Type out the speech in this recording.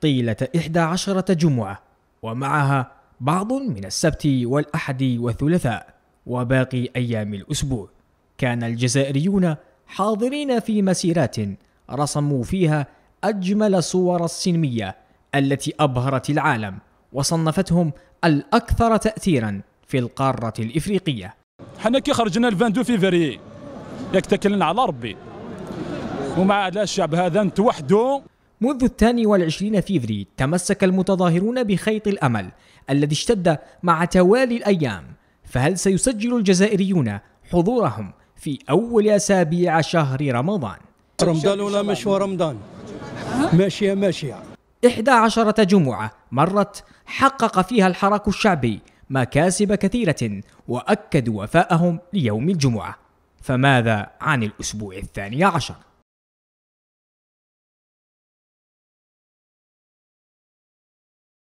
طيلة إحدى عشرة جمعة ومعها بعض من السبت والأحد والثلاثاء وباقي أيام الأسبوع كان الجزائريون حاضرين في مسيرات رسموا فيها أجمل الصور السينمية التي أبهرت العالم وصنفتهم الأكثر تأثيرا في القارة الإفريقية حنا كي خرجنا 22 فيفري ياك تكلنا على ربي ومع هذا الشعب هذا نتوحدوا منذ الثاني والعشرين فيفري تمسك المتظاهرون بخيط الأمل الذي اشتد مع توالي الأيام فهل سيسجل الجزائريون حضورهم في أول أسابيع شهر رمضان؟ رمضان ولا مش رمضان ماشية ماشية 11 جمعة مرت حقق فيها الحراك الشعبي مكاسب كثيرة وأكدوا وفاءهم ليوم الجمعة فماذا عن الأسبوع الثاني عشر؟